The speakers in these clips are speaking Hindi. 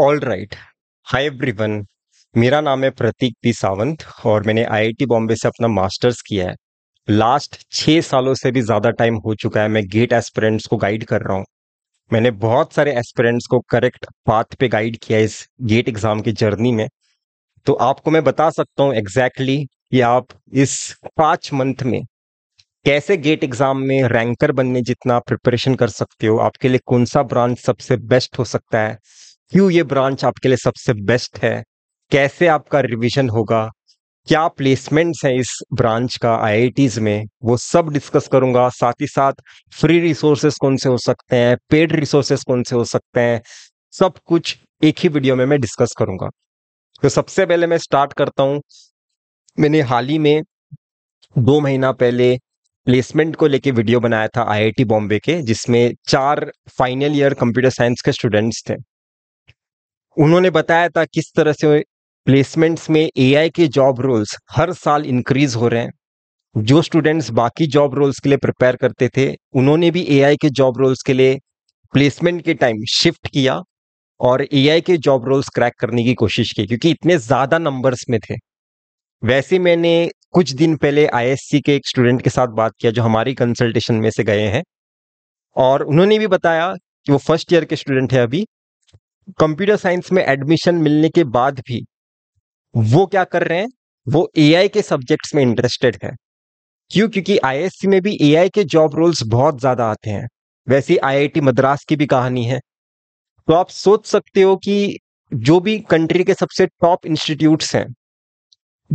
ऑल राइट एवरी एवरीवन मेरा नाम है प्रतीक पी सावंत और मैंने आईआईटी बॉम्बे से अपना मास्टर्स किया है लास्ट छः सालों से भी ज़्यादा टाइम हो चुका है मैं गेट एस्पिरेंट्स को गाइड कर रहा हूँ मैंने बहुत सारे एस्पिरेंट्स को करेक्ट पाथ पे गाइड किया इस गेट एग्ज़ाम की जर्नी में तो आपको मैं बता सकता हूँ एग्जैक्टली exactly कि आप इस पाँच मंथ में कैसे गेट एग्जाम में रैंकर बनने जितना प्रिपरेशन कर सकते हो आपके लिए कौन सा ब्रांच सबसे बेस्ट हो सकता है क्यों ये ब्रांच आपके लिए सबसे बेस्ट है कैसे आपका रिवीजन होगा क्या प्लेसमेंट्स हैं इस ब्रांच का आईआईटीज में वो सब डिस्कस करूंगा साथ ही साथ फ्री रिसोर्सेस कौन से हो सकते हैं पेड रिसोर्सेस कौन से हो सकते हैं सब कुछ एक ही वीडियो में मैं डिस्कस करूंगा तो सबसे पहले मैं स्टार्ट करता हूं मैंने हाल ही में दो महीना पहले प्लेसमेंट को लेके वीडियो बनाया था आईआईटी बॉम्बे के जिसमें चार फाइनल ईयर कंप्यूटर साइंस के स्टूडेंट्स थे उन्होंने बताया था किस तरह से प्लेसमेंट्स में एआई के जॉब रोल्स हर साल इंक्रीज हो रहे हैं जो स्टूडेंट्स बाकी जॉब रोल्स के लिए प्रिपेयर करते थे उन्होंने भी एआई के जॉब रोल्स के लिए प्लेसमेंट के टाइम शिफ्ट किया और एआई के जॉब रोल्स क्रैक करने की कोशिश की क्योंकि इतने ज़्यादा नंबर्स में थे वैसे मैंने कुछ दिन पहले आईएससी के एक स्टूडेंट के साथ बात किया जो हमारी कंसल्टेशन में से गए हैं और उन्होंने भी बताया कि वो फर्स्ट ईयर के स्टूडेंट है अभी कंप्यूटर साइंस में एडमिशन मिलने के बाद भी वो क्या कर रहे हैं वो एआई के सब्जेक्ट्स में इंटरेस्टेड है क्यों क्योंकि आईएससी में भी एआई के जॉब रोल्स बहुत ज्यादा आते हैं वैसे आईआईटी मद्रास की भी कहानी है तो आप सोच सकते हो कि जो भी कंट्री के सबसे टॉप इंस्टीट्यूट्स हैं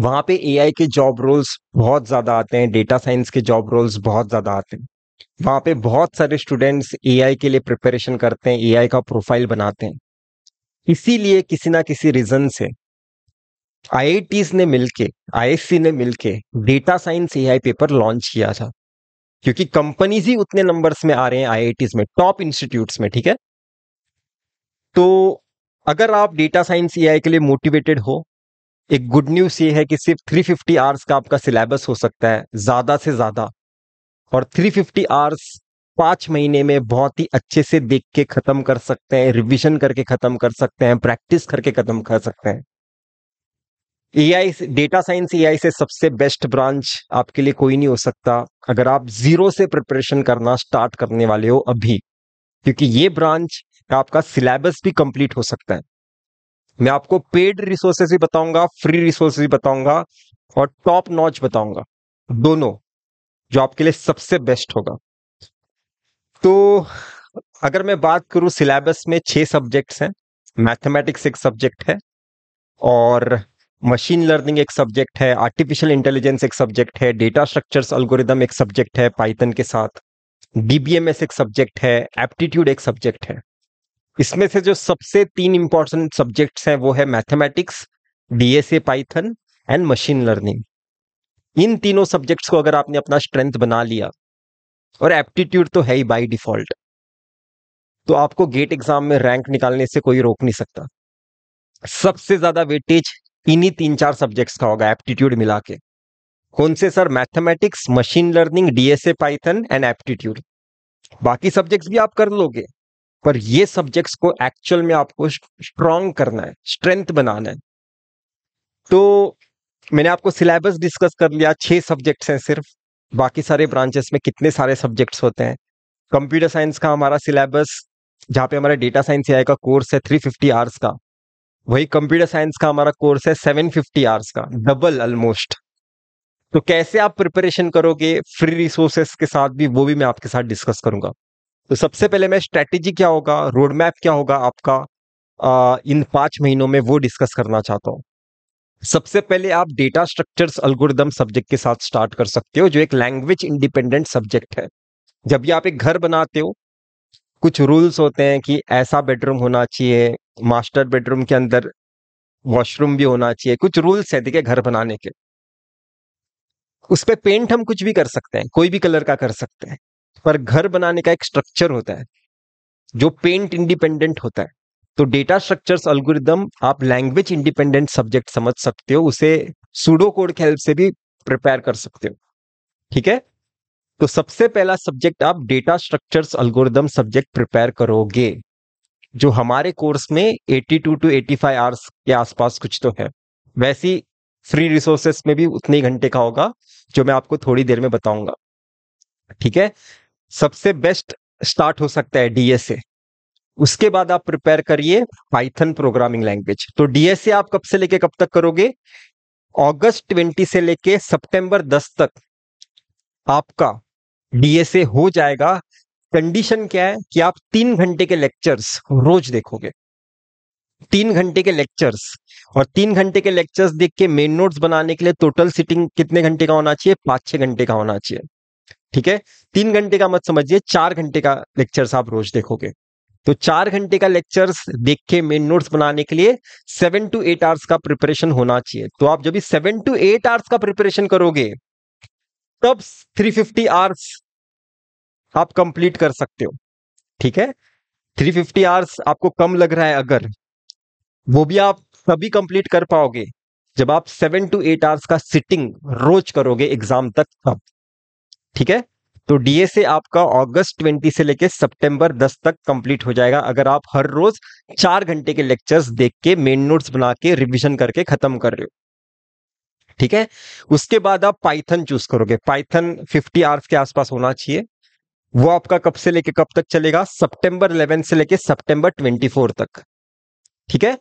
वहां पे एआई के जॉब रोल्स बहुत ज्यादा आते हैं डेटा साइंस के जॉब रोल्स बहुत ज्यादा आते हैं वहां पे बहुत सारे स्टूडेंट्स एआई के लिए प्रिपरेशन करते हैं एआई का प्रोफाइल बनाते हैं इसीलिए किसी ना किसी रीजन से आई ने मिलके आई ने मिलके data science A paper launch किया था क्योंकि कंपनीज ही उतने नंबर्स में आ रहे हैं आई में टॉप इंस्टीट्यूट्स में ठीक है तो अगर आप डेटा साइंस ए के लिए मोटिवेटेड हो एक गुड न्यूज ये है कि सिर्फ 350 फिफ्टी आवर्स का आपका सिलेबस हो सकता है ज्यादा से ज्यादा और 350 फिफ्टी आवर्स पांच महीने में बहुत ही अच्छे से देख के खत्म कर सकते हैं रिविजन करके खत्म कर सकते हैं प्रैक्टिस करके खत्म कर सकते हैं ए आई डेटा साइंस आई से सबसे बेस्ट ब्रांच आपके लिए कोई नहीं हो सकता अगर आप जीरो से प्रिपरेशन करना स्टार्ट करने वाले हो अभी क्योंकि ये ब्रांच आपका सिलेबस भी कंप्लीट हो सकता है मैं आपको पेड रिसोर्सेज भी बताऊंगा फ्री रिसोर्सेज भी बताऊंगा और टॉप नॉच बताऊंगा दोनों जो आपके लिए सबसे बेस्ट होगा तो अगर मैं बात करूँ सिलेबस में छः सब्जेक्ट्स हैं मैथमेटिक्स एक सब्जेक्ट है और मशीन लर्निंग एक सब्जेक्ट है आर्टिफिशियल इंटेलिजेंस एक सब्जेक्ट है डेटा स्ट्रक्चर्स अल्गोरिदम एक सब्जेक्ट है पाइथन के साथ डीबीएमएस एक सब्जेक्ट है एप्टीट्यूड एक सब्जेक्ट है इसमें से जो सबसे तीन इंपॉर्टेंट सब्जेक्ट्स हैं वो है mathematics DSA Python and machine learning इन तीनों सब्जेक्ट्स को अगर आपने अपना स्ट्रेंथ बना लिया और एप्टीट्यूड तो है ही बाई डिफॉल्ट तो आपको गेट एग्जाम में रैंक निकालने से कोई रोक नहीं सकता सबसे ज्यादा वेटेज इन्हीं तीन चार सब्जेक्ट्स का होगा एप्टीट्यूड मिला के कौन से sir mathematics machine learning DSA Python and aptitude बाकी सब्जेक्ट्स भी आप कर लोगे पर ये सब्जेक्ट्स को एक्चुअल में आपको स्ट्रॉन्ग करना है स्ट्रेंथ बनाना है तो मैंने आपको सिलेबस डिस्कस कर लिया छह सब्जेक्ट्स हैं सिर्फ बाकी सारे ब्रांचेस में कितने सारे सब्जेक्ट्स होते हैं कंप्यूटर साइंस का हमारा सिलेबस जहाँ पे हमारा डेटा साइंस आई का कोर्स है थ्री फिफ्टी आवर्स का वही कंप्यूटर साइंस का हमारा कोर्स है सेवन फिफ्टी आवर्स का डबल ऑलमोस्ट तो कैसे आप प्रिपरेशन करोगे फ्री रिसोर्सेस के साथ भी वो भी मैं आपके साथ डिस्कस करूंगा तो सबसे पहले मैं स्ट्रेटेजी क्या होगा रोड मैप क्या होगा आपका आ, इन पांच महीनों में वो डिस्कस करना चाहता हूँ सबसे पहले आप डेटा स्ट्रक्चर्स अल्गोरिदम सब्जेक्ट के साथ स्टार्ट कर सकते हो जो एक लैंग्वेज इंडिपेंडेंट सब्जेक्ट है जब भी आप एक घर बनाते हो कुछ रूल्स होते हैं कि ऐसा बेडरूम होना चाहिए मास्टर बेडरूम के अंदर वॉशरूम भी होना चाहिए कुछ रूल्स है देखिए घर बनाने के उस पर पे पेंट हम कुछ भी कर सकते हैं कोई भी कलर का कर सकते हैं पर घर बनाने का एक स्ट्रक्चर होता है जो पेंट इंडिपेंडेंट होता है तो डेटा स्ट्रक्चर्स अल्गोरिदम आप लैंग्वेज इंडिपेंडेंट सब्जेक्ट समझ सकते हो उसे सूडो कोड के हेल्प से भी प्रिपेयर कर सकते हो ठीक है तो सबसे पहला सब्जेक्ट आप data structures algorithm subject prepare करोगे जो हमारे कोर्स में 82 टू 85 आवर्स के आसपास कुछ तो है वैसी फ्री रिसोर्सेस में भी उतने ही घंटे का होगा जो मैं आपको थोड़ी देर में बताऊंगा ठीक है सबसे बेस्ट स्टार्ट हो सकता है डीएसए उसके बाद आप प्रिपेयर करिए पाइथन प्रोग्रामिंग लैंग्वेज तो डीएसए आप कब से लेके कब तक करोगे अगस्त 20 से लेके सितंबर 10 तक आपका डीएसए हो जाएगा कंडीशन क्या है कि आप तीन घंटे के लेक्चर्स रोज देखोगे तीन घंटे के लेक्चर्स और तीन घंटे के लेक्चर्स देख के मेन नोट्स बनाने के लिए टोटल सिटिंग कितने घंटे का होना चाहिए पांच छह घंटे का होना चाहिए ठीक है तीन घंटे का मत समझिए चार घंटे का लेक्चर्स आप रोज देखोगे तो चार घंटे का लेक्चर देख के मेन नोट्स बनाने के लिए सेवन टू एट आवर्स का प्रिपरेशन होना चाहिए तो आप जब भी सेवन टू एट आवर्स का प्रिपरेशन करोगे तब थ्री फिफ्टी आवर्स आप कंप्लीट कर सकते हो ठीक है थ्री फिफ्टी आवर्स आपको कम लग रहा है अगर वो भी आप सभी कंप्लीट कर पाओगे जब आप सेवन टू एट आवर्स का सिटिंग रोज करोगे एग्जाम तक तब ठीक है तो डीएसए आपका अगस्त 20 से लेकर सितंबर 10 तक कंप्लीट हो जाएगा अगर आप हर रोज चार घंटे के लेक्चर्स देख के मेन नोट्स बना के रिविजन करके खत्म कर रहे हो ठीक है उसके बाद आप पाइथन चूज करोगे पाइथन 50 आर्स के आसपास होना चाहिए वो आपका कब से लेके कब तक चलेगा सितंबर 11 से लेके सितंबर 24 तक ठीक है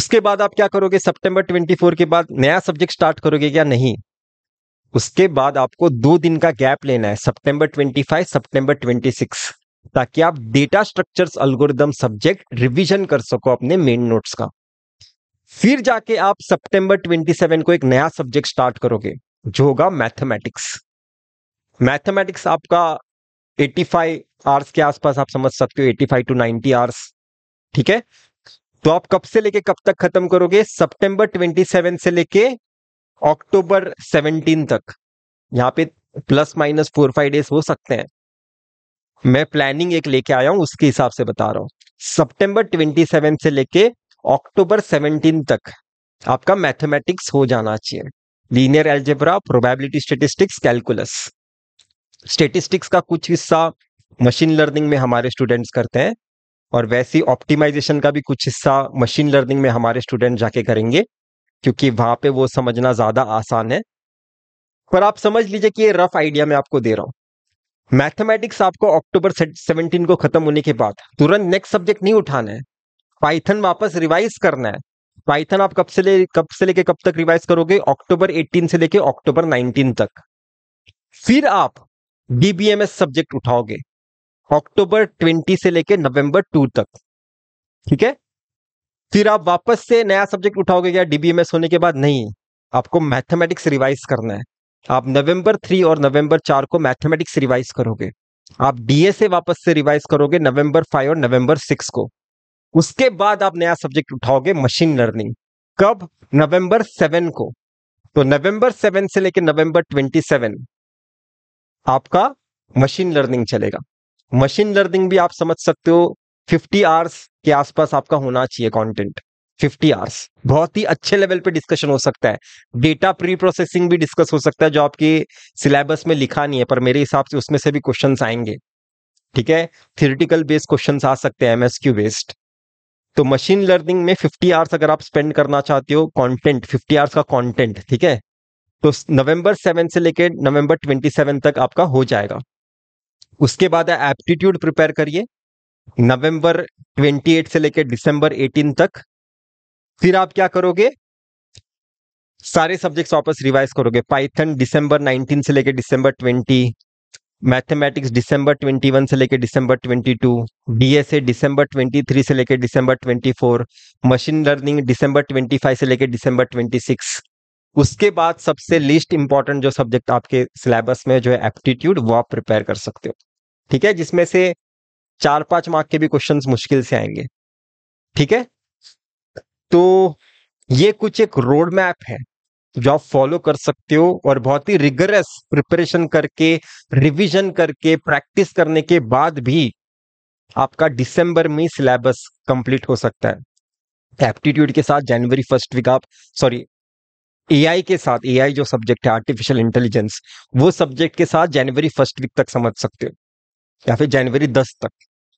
उसके बाद आप क्या करोगे सितंबर 24 के बाद नया सब्जेक्ट स्टार्ट करोगे क्या नहीं उसके बाद आपको दो दिन का गैप लेना है सितंबर 25 सितंबर 26 ताकि आप data structures algorithm subject revision कर सको अपने मेन नोट्स का फिर जाके आप सितंबर 27 को एक नया सब्जेक्ट स्टार्ट करोगे जो होगा मैथमेटिक्स मैथमेटिक्स आपका 85 आवर्स के आसपास आप समझ सकते हो 85 टू नाइनटी आवर्स ठीक है तो आप कब से लेके कब तक खत्म करोगे सितंबर 27 से लेके अक्टूबर सेवनटीन तक यहाँ पे plus minus four five days हो सकते हैं मैं प्लानिंग एक लेके आया हूं उसके हिसाब से बता रहा हूं सितंबर ट्वेंटी सेवन से लेके अक्टूबर सेवनटीन तक आपका मैथमेटिक्स हो जाना चाहिए linear algebra probability statistics calculus statistics का कुछ हिस्सा मशीन लर्निंग में हमारे स्टूडेंट्स करते हैं और वैसे ऑप्टिमाइजेशन का भी कुछ हिस्सा मशीन लर्निंग में हमारे स्टूडेंट जाके करेंगे क्योंकि वहां पे वो समझना ज्यादा आसान है पर आप समझ लीजिए कि ये रफ आइडिया मैं आपको दे रहा हूं मैथमेटिक्स आपको अक्टूबर सेवनटीन को खत्म होने के बाद तुरंत नेक्स्ट सब्जेक्ट नहीं उठाना है पाइथन वापस रिवाइज करना है पाइथन आप कब से ले कब से लेके कब तक रिवाइज करोगे अक्टूबर 18 से लेके अक्टूबर 19 तक फिर आप डीबीएमएस सब्जेक्ट उठाओगे अक्टूबर 20 से लेके नवंबर 2 तक ठीक है फिर आप वापस से नया सब्जेक्ट उठाओगे क्या डीबीएमएस होने के बाद नहीं आपको मैथमेटिक्स रिवाइज करना है आप नवंबर थ्री और नवंबर चार को मैथमेटिक्स रिवाइज करोगे आप डीए वापस से रिवाइज करोगे नवंबर फाइव और नवंबर सिक्स को उसके बाद आप नया सब्जेक्ट उठाओगे मशीन लर्निंग कब नवंबर सेवन को तो नवंबर सेवन से लेकर नवंबर ट्वेंटी सेवन आपका मशीन लर्निंग चलेगा मशीन लर्निंग भी आप समझ सकते हो फिफ्टी आवर्स के आसपास आपका होना चाहिए कॉन्टेंट फिफ्टी आवर्स बहुत ही अच्छे लेवल पे डिस्कशन हो सकता है डेटा प्री प्रोसेसिंग भी डिस्कस हो सकता है जो आपके सिलेबस में लिखा नहीं है पर मेरे हिसाब से उसमें से भी क्वेश्चन आएंगे ठीक है थियोरिटिकल बेस्ड क्वेश्चन आ सकते हैं एमएसक्यू बेस्ड तो मशीन लर्निंग में 50 आवर्स अगर आप स्पेंड करना चाहते हो कंटेंट 50 आवर्स का कंटेंट ठीक है तो नवंबर 7 से लेकर नवंबर 27 तक आपका हो जाएगा उसके बाद एप्टीट्यूड प्रिपेयर करिए नवंबर 28 से लेकर दिसंबर 18 तक फिर आप क्या करोगे सारे सब्जेक्ट्स वापस रिवाइज करोगे पाइथन दिसंबर 19 से लेकर दिसंबर 20 मैथमेटिक्स दिसंबर 21 से लेकर दिसंबर 22 डीएसए दिसंबर 23 से लेकर दिसंबर 24 मशीन लर्निंग दिसंबर 25 से लेकर दिसंबर 26 उसके बाद सबसे लीस्ट इंपॉर्टेंट जो सब्जेक्ट आपके सिलेबस में जो है एप्टीट्यूड वो आप प्रिपेयर कर सकते हो ठीक है जिसमें से चार पांच मार्क के भी क्वेश्चन मुश्किल से आएंगे ठीक है तो ये कुछ एक रोड मैप है जो आप फॉलो कर सकते हो और बहुत ही रिगरस प्रिपरेशन करके रिवीजन करके प्रैक्टिस करने के बाद भी आपका दिसंबर में सिलेबस कंप्लीट हो सकता है एप्टीट्यूड के साथ जनवरी फर्स्ट वीक आप सॉरी एआई के साथ एआई जो सब्जेक्ट है आर्टिफिशियल इंटेलिजेंस वो सब्जेक्ट के साथ जनवरी फर्स्ट वीक तक समझ सकते हो या फिर जनवरी दस तक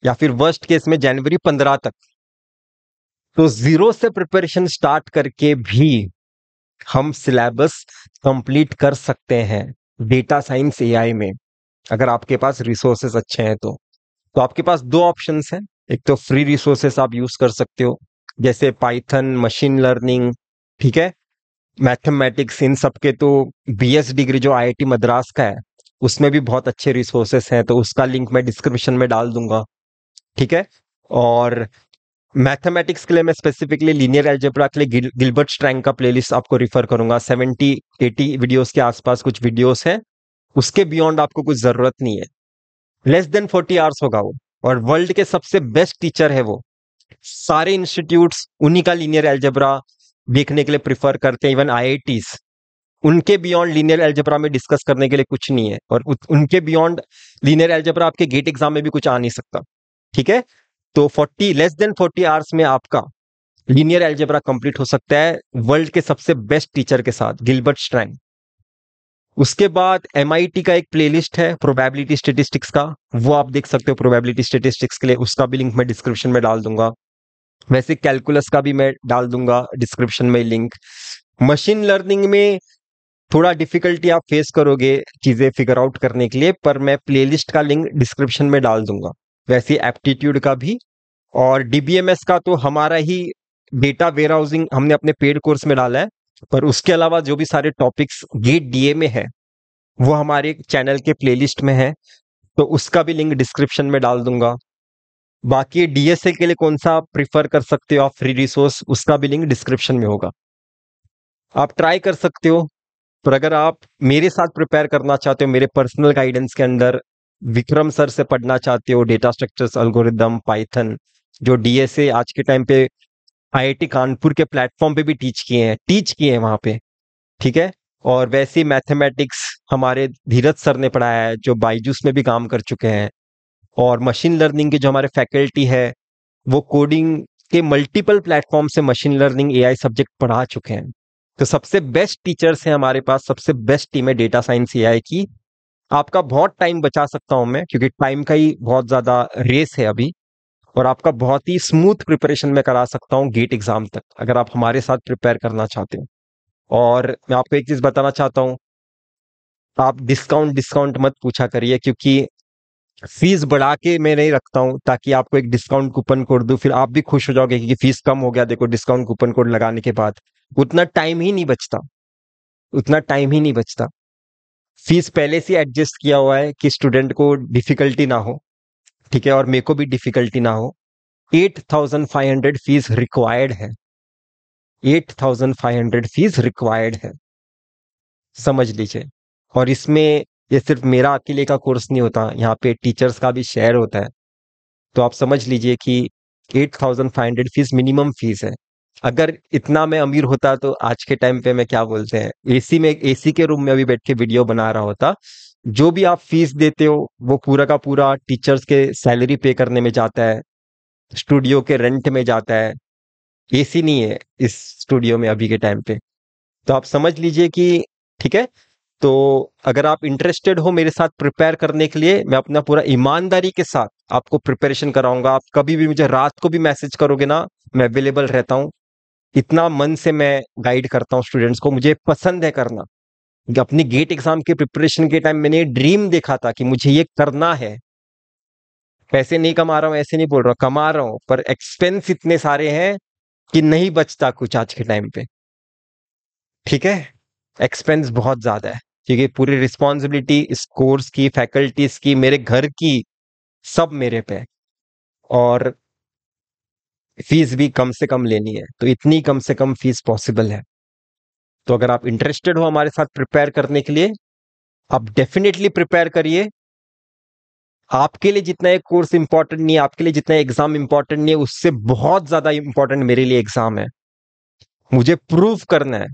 या फिर वर्स्ट केस में जनवरी पंद्रह तक तो जीरो से प्रिपरेशन स्टार्ट करके भी हम सिलेबस कंप्लीट कर सकते हैं डेटा साइंस एआई में अगर आपके पास रिसोर्सेस अच्छे हैं तो तो आपके पास दो ऑप्शन हैं एक तो फ्री रिसोर्सेस आप यूज कर सकते हो जैसे पाइथन मशीन लर्निंग ठीक है मैथमेटिक्स इन सबके तो बीएस डिग्री जो आईआईटी मद्रास का है उसमें भी बहुत अच्छे रिसोर्सेस हैं तो उसका लिंक मैं डिस्क्रिप्शन में डाल दूंगा ठीक है और मैथमेटिक्स के लिए मैं स्पेसिफिकली लीनियर एल्जेब्रा के लिए गिल, गिलबर्ट स्ट्रैंग का प्लेलिस्ट आपको रिफर करूंगा सेवेंटी एटी वीडियोस के आसपास कुछ वीडियोस हैं उसके बियॉन्ड आपको कुछ जरूरत नहीं है लेस देन फोर्टी आवर्स होगा वो और वर्ल्ड के सबसे बेस्ट टीचर है वो सारे इंस्टीट्यूट उन्हीं का लीनियर एल्जेब्रा देखने के लिए प्रिफर करते हैं इवन आई उनके बियॉन्ड लीनियर एल्जेब्रा में डिस्कस करने के लिए कुछ नहीं है और उनके बियॉन्ड लीनियर एल्जेब्रा आपके गेट एग्जाम में भी कुछ आ नहीं सकता ठीक है तो 40 लेस देन 40 आवर्स में आपका लीनियर एल्जेब्रा कंप्लीट हो सकता है वर्ल्ड के सबसे बेस्ट टीचर के साथ गिलबर्ट स्ट्रैंग उसके बाद एम का एक प्लेलिस्ट है प्रोबेबिलिटी स्टेटिस्टिक्स का वो आप देख सकते हो प्रोबेबिलिटी स्टेटिस्टिक्स के लिए उसका भी लिंक मैं डिस्क्रिप्शन में डाल दूंगा वैसे कैलकुलस का भी मैं डाल दूंगा डिस्क्रिप्शन में लिंक मशीन लर्निंग में थोड़ा डिफिकल्टी आप फेस करोगे चीज़ें फिगर आउट करने के लिए पर मैं प्लेलिस्ट का लिंक डिस्क्रिप्शन में डाल दूंगा वैसे एप्टीट्यूड का भी और डीबीएमएस का तो हमारा ही डेटा वेयर हाउसिंग हमने अपने पेड कोर्स में डाला है पर उसके अलावा जो भी सारे टॉपिक्स गेट डीए में है वो हमारे चैनल के प्लेलिस्ट में है तो उसका भी लिंक डिस्क्रिप्शन में डाल दूंगा बाकी डीएसए के लिए कौन सा आप प्रिफर कर सकते हो आप फ्री रिसोर्स उसका भी लिंक डिस्क्रिप्शन में होगा आप ट्राई कर सकते हो पर अगर आप मेरे साथ प्रिपेयर करना चाहते हो मेरे पर्सनल गाइडेंस के अंदर विक्रम सर से पढ़ना चाहते हो डेटा स्ट्रक्चर्स अल्गोरिदम पाइथन जो डीएसए आज के टाइम पे आईआईटी कानपुर के प्लेटफॉर्म पे भी टीच किए हैं टीच किए हैं वहाँ पे ठीक है और वैसे मैथमेटिक्स हमारे धीरज सर ने पढ़ाया है जो बाईजूस में भी काम कर चुके हैं और मशीन लर्निंग के जो हमारे फैकल्टी है वो कोडिंग के मल्टीपल प्लेटफॉर्म से मशीन लर्निंग एआई सब्जेक्ट पढ़ा चुके हैं तो सबसे बेस्ट टीचर्स हैं हमारे पास सबसे बेस्ट टीम है डेटा साइंस ए की आपका बहुत टाइम बचा सकता हूं मैं क्योंकि टाइम का ही बहुत ज्यादा रेस है अभी और आपका बहुत ही स्मूथ प्रिपरेशन में करा सकता हूं गेट एग्जाम तक अगर आप हमारे साथ प्रिपेयर करना चाहते हो और मैं आपको एक चीज बताना चाहता हूं आप डिस्काउंट डिस्काउंट मत पूछा करिए क्योंकि फीस बढ़ा के मैं नहीं रखता हूं ताकि आपको एक डिस्काउंट कूपन कोड दूं फिर आप भी खुश हो जाओगे क्योंकि फीस कम हो गया देखो डिस्काउंट कूपन कोड लगाने के बाद उतना टाइम ही नहीं बचता उतना टाइम ही नहीं बचता फीस पहले से एडजस्ट किया हुआ है कि स्टूडेंट को डिफिकल्टी ना हो ठीक है और मेरे को भी डिफिकल्टी ना हो eight thousand five hundred fees required है eight thousand five hundred fees required है समझ लीजिए और इसमें ये सिर्फ मेरा अकेले का कोर्स नहीं होता यहाँ पे टीचर्स का भी शेयर होता है तो आप समझ लीजिए कि eight thousand five hundred fees minimum fees है अगर इतना मैं अमीर होता तो आज के टाइम पे मैं क्या बोलते हैं एसी में एसी के रूम में अभी बैठ के वीडियो बना रहा होता जो भी आप फीस देते हो वो पूरा का पूरा टीचर्स के सैलरी पे करने में जाता है स्टूडियो के रेंट में जाता है एसी नहीं है इस स्टूडियो में अभी के टाइम पे तो आप समझ लीजिए कि ठीक है तो अगर आप इंटरेस्टेड हो मेरे साथ प्रिपेयर करने के लिए मैं अपना पूरा ईमानदारी के साथ आपको प्रिपरेशन कराऊंगा आप कभी भी मुझे रात को भी मैसेज करोगे ना मैं अवेलेबल रहता हूँ इतना मन से मैं गाइड करता हूँ स्टूडेंट्स को मुझे पसंद है करना अपनी गेट एग्जाम के प्रिपरेशन के टाइम मैंने ड्रीम देखा था कि मुझे ये करना है पैसे नहीं कमा रहा हूँ ऐसे नहीं बोल रहा हूँ कमा रहा हूँ पर एक्सपेंस इतने सारे हैं कि नहीं बचता कुछ आज के टाइम पे ठीक है एक्सपेंस बहुत ज्यादा है क्योंकि पूरी रिस्पॉन्सिबिलिटी इस कोर्स की फैकल्टीज की मेरे घर की सब मेरे पे और फीस भी कम से कम लेनी है तो इतनी कम से कम फीस पॉसिबल है तो अगर आप इंटरेस्टेड हो हमारे साथ प्रिपेयर करने के लिए आप डेफिनेटली प्रिपेयर करिए आपके लिए जितना एक कोर्स इंपॉर्टेंट नहीं है आपके लिए जितना एग्जाम इंपॉर्टेंट नहीं है उससे बहुत ज्यादा इंपॉर्टेंट मेरे लिए एग्जाम है मुझे प्रूव करना है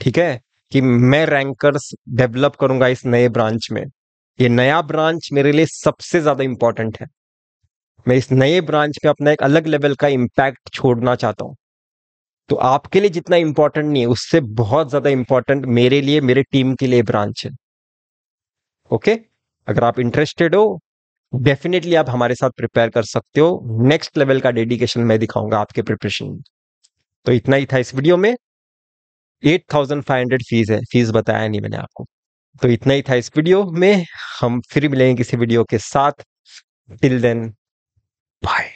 ठीक है कि मैं रैंकर्स डेवलप करूंगा इस नए ब्रांच में ये नया ब्रांच मेरे लिए सबसे ज्यादा इंपॉर्टेंट है मैं इस नए ब्रांच पे अपना एक अलग लेवल का इम्पैक्ट छोड़ना चाहता हूँ तो आपके लिए जितना इम्पोर्टेंट नहीं है उससे बहुत ज्यादा इम्पोर्टेंट मेरे लिए मेरे टीम के लिए ब्रांच है ओके अगर आप इंटरेस्टेड हो डेफिनेटली आप हमारे साथ प्रिपेयर कर सकते हो नेक्स्ट लेवल का डेडिकेशन मैं दिखाऊंगा आपके प्रिपरेशन में तो इतना ही था इस वीडियो में eight thousand five hundred fees है फीस बताया नहीं मैंने आपको तो इतना ही था इस वीडियो में हम फिर मिलेंगे किसी वीडियो के साथ टिल देन Bye.